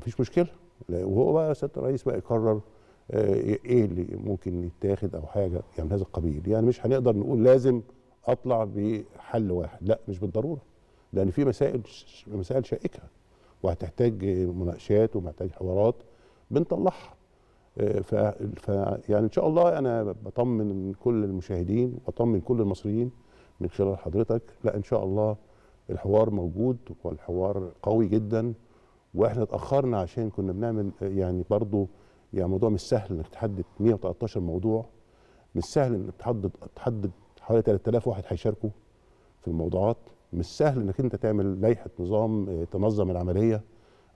فيش مشكله وهو بقى سياده الرئيس بقى يقرر آه، ايه اللي ممكن يتاخد او حاجه يعني هذا القبيل يعني مش هنقدر نقول لازم اطلع بحل واحد لا مش بالضروره لان في مسائل مسائل شائكه وهتحتاج مناقشات ومحتاج حوارات بنطلعها آه، ف... ف يعني ان شاء الله انا بطمن كل المشاهدين وبطمن كل المصريين من خلال حضرتك لا ان شاء الله الحوار موجود والحوار قوي جدا واحنا اتاخرنا عشان كنا بنعمل يعني برضه يعني موضوع مش سهل انك تحدد 113 موضوع مش سهل انك تحدد تحدد حوالي 3000 واحد هيشاركوا في الموضوعات مش سهل انك انت تعمل لائحه نظام آه، تنظم العمليه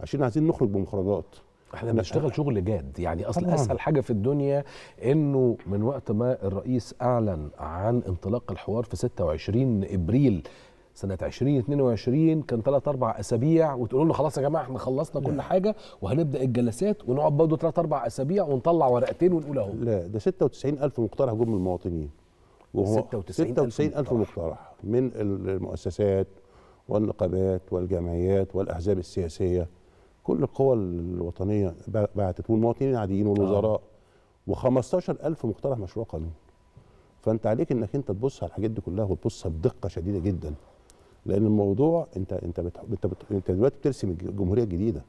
عشان عايزين نخرج بمخرجات احنا بنشتغل شغل جاد يعني اصل اسهل حاجه في الدنيا انه من وقت ما الرئيس اعلن عن انطلاق الحوار في 26 ابريل سنه 2022 كان ثلاث اربع اسابيع وتقولوا لنا خلاص يا جماعه احنا خلصنا كل لا. حاجه وهنبدا الجلسات ونقعد برضه ثلاث اربع اسابيع ونطلع ورقتين ونقول اهو لا ده 96 ألف مقترح جم من المواطنين وهو ألف مقترح من المؤسسات والنقابات والجمعيات والاحزاب السياسيه كل القوى الوطنيه بعتت والمواطنين العاديين والوزراء آه. و 15 ألف مقترح مشروع قانون فانت عليك انك انت تبص على الحاجات دي كلها وتبصها بدقه شديده جدا لان الموضوع انت انت بتح... انت, بت... انت دلوقتي بترسم الجمهوريه الجديده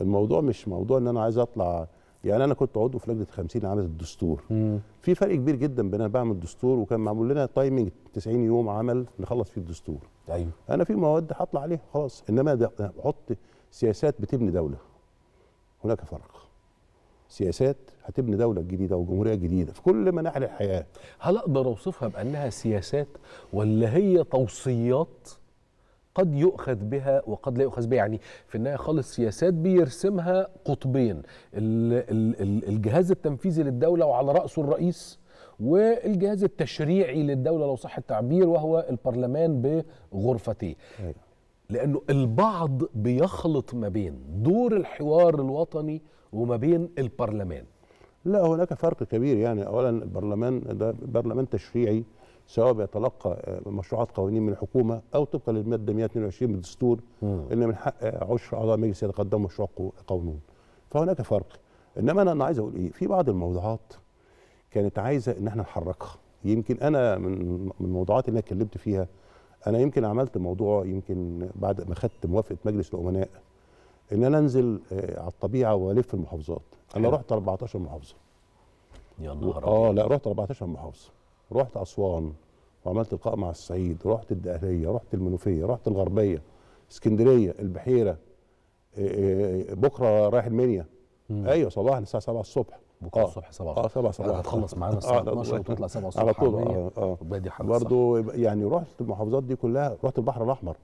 الموضوع مش موضوع ان انا عايز اطلع يعني انا كنت عضو في لجنه 50 عملت الدستور مم. في فرق كبير جدا بين انا بعمل دستور وكان معمول لنا تايمنج 90 يوم عمل نخلص فيه الدستور ايوه انا في مواد هطلع عليها خلاص انما بحط سياسات بتبني دوله هناك فرق سياسات هتبني دوله جديده وجمهوريه جديده في كل مناحي الحياه هل اقدر اوصفها بانها سياسات ولا هي توصيات قد يؤخذ بها وقد لا يؤخذ بها يعني في النهايه خالص سياسات بيرسمها قطبين الجهاز التنفيذي للدوله وعلى راسه الرئيس والجهاز التشريعي للدوله لو صح التعبير وهو البرلمان بغرفتيه أيوة. لانه البعض بيخلط ما بين دور الحوار الوطني وما بين البرلمان لا هناك فرق كبير يعني اولا البرلمان ده برلمان تشريعي سواء بيتلقى آه، مشروعات قوانين من الحكومه او طبقا للماده 122 من الدستور ان من حق عشر اعضاء مجلس يتقدم مشروع قانون فهناك فرق انما انا عايز اقول ايه في بعض الموضوعات كانت عايزه ان احنا نحركها يمكن انا من من الموضوعات اللي انا اتكلمت فيها انا يمكن عملت موضوع يمكن بعد ما خدت موافقه مجلس الامناء ان انا انزل آه، على الطبيعه والف المحافظات انا رحت 14 محافظه يا نهار اه لا رحت 14 محافظه رحت اسوان وعملت لقاء مع الصعيد رحت الدقهليه رحت المنوفيه رحت الغربيه اسكندريه البحيره آه، آه، آه، بكره رايح المنيا ايوه صباحا الساعه 7 الصبح بكره آه الصبح 7 اه 7 الصبح هتخلص معانا الساعه 12 وتطلع 7 الصبح على طول اه حمص برضه يعني رحت المحافظات دي كلها رحت البحر الاحمر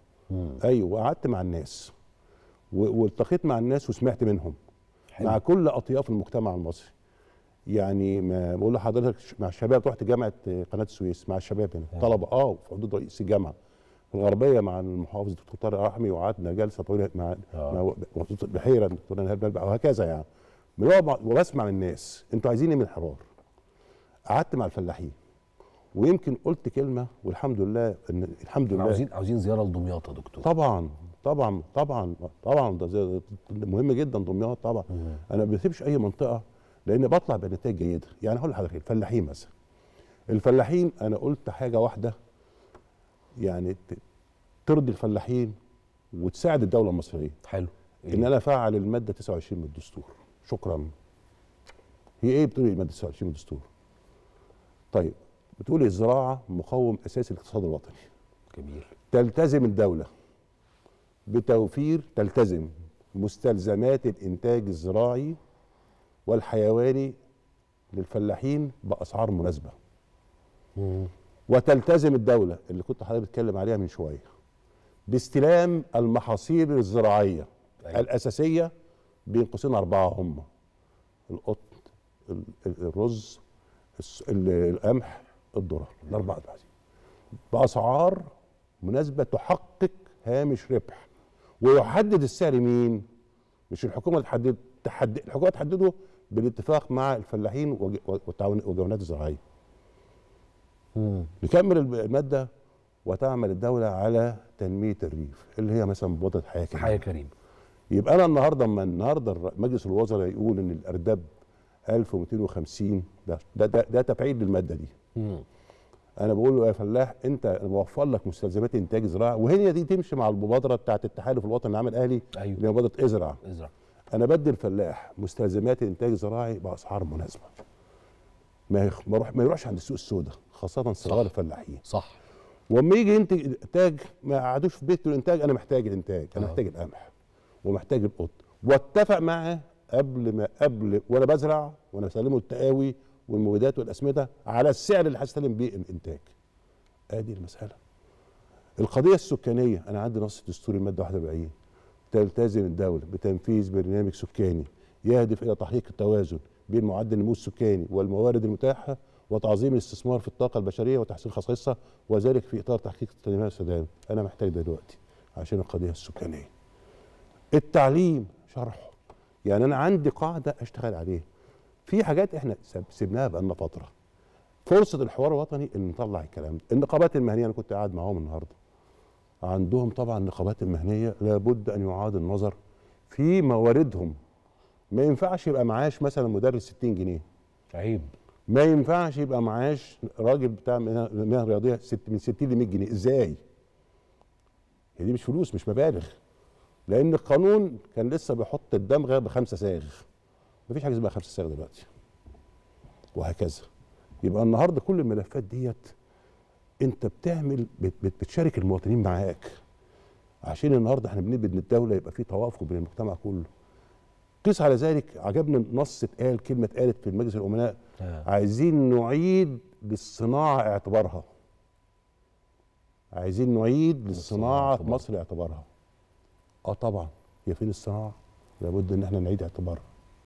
ايوه وقعدت مع الناس والتقيت مع الناس وسمعت منهم حلو. مع كل اطياف المجتمع المصري يعني ما بقول لحضرتك مع الشباب رحت جامعه قناه السويس مع الشباب هنا نعم. طلبه اه في حدود رئيس الجامعه الغربيه مع المحافظ الدكتور طارق رحمي وقعدنا جلسه طويله مع آه. بحيره الدكتور نهاد بلبع وهكذا يعني وبسمع من الناس انتوا عايزين ايه من الحرار؟ قعدت مع الفلاحين ويمكن قلت كلمه والحمد لله ان الحمد لله عاوزين عاوزين زياره لدمياط يا دكتور طبعا طبعا طبعا طبعا ده مهم جدا دمياط طبعا انا ما بسيبش اي منطقه لان بطلع بنتائج جيده يعني هقول لحضرتك الفلاحين مثلا الفلاحين انا قلت حاجه واحده يعني ترضي الفلاحين وتساعد الدوله المصريه حلو إيه؟ ان انا افعل الماده 29 من الدستور شكرا هي ايه بتقول إيه الماده 29 من الدستور طيب بتقول إيه؟ الزراعه مقوم اساسي الاقتصاد الوطني جميل تلتزم الدوله بتوفير تلتزم مستلزمات الانتاج الزراعي والحيواني للفلاحين باسعار مناسبه وتلتزم الدوله اللي كنت حضرتك بتتكلم عليها من شويه باستلام المحاصيل الزراعيه أيوة. الاساسيه بين قوسين اربعه هم القطن الرز القمح الذره الاربعه دول باسعار مناسبه تحقق هامش ربح ويحدد السعر مين مش الحكومه تحدد تحدد الحكومه تحدده بالاتفاق مع الفلاحين والجوانات الزراعيه. نكمل الماده وتعمل الدوله على تنميه الريف اللي هي مثلا بوضعه حياه كريمه. حياه كريمه. يبقى انا النهارده اما النهارده مجلس الوزراء يقول ان الارداب 1250 ده ده ده, ده تبعيد للماده دي. مم. انا بقول له يا فلاح انت بوفر لك مستلزمات انتاج زراعه وهي دي تمشي مع المبادره بتاعت التحالف الوطني العام الاهلي أيوة. اللي هي مبادره ازرع. ازرع. انا بدي الفلاح مستلزمات الانتاج الزراعي باسعار مناسبه ما يخ... ما يروحش عند السوق السوداء خاصه صغار الفلاحين صح واما يجي ينتج انتاج ما قعدوش في بيته الانتاج انا محتاج الانتاج انا آه. محتاج القمح ومحتاج القط واتفق معاه قبل ما قبل وانا بزرع وانا بسلمه التقاوي والمبيدات والاسمده على السعر اللي هستلم بيه الانتاج ادي آه، المساله القضيه السكانيه انا عندي نص دستوري الماده 41 تلتزم الدولة بتنفيذ برنامج سكاني يهدف إلى تحقيق التوازن بين معدل النمو السكاني والموارد المتاحة وتعظيم الاستثمار في الطاقة البشرية وتحسين خصائصها وذلك في إطار تحقيق التنمية السودانية أنا محتاج ده دلوقتي عشان القضية السكانية التعليم شرحه يعني أنا عندي قاعدة أشتغل عليها في حاجات إحنا سبناها بقالنا فترة فرصة الحوار الوطني إن نطلع الكلام ده النقابات المهنية أنا كنت قاعد معاهم النهاردة عندهم طبعا النقابات المهنيه لابد ان يعاد النظر في مواردهم ما ينفعش يبقى معاش مثلا مدرس 60 جنيه عيب ما ينفعش يبقى معاش راجل بتاع مهنه رياضيه من 60 ل 100 جنيه ازاي؟ هي دي مش فلوس مش مبالغ لان القانون كان لسه بيحط الدمغه بخمسه ساغ مفيش حاجه اسمها خمسه ساغ دلوقتي وهكذا يبقى النهارده كل الملفات ديت انت بتعمل بتشارك المواطنين معاك عشان النهارده احنا بنبني الدوله يبقى في توافق بين المجتمع كله قيس على ذلك عجبني نص اتقال كلمه اتقالت في مجلس الامناء آه. عايزين نعيد للصناعه اعتبارها عايزين نعيد للصناعه في مصر اعتبارها اه طبعا هي فين الصناعه لابد ان احنا نعيد اعتبارها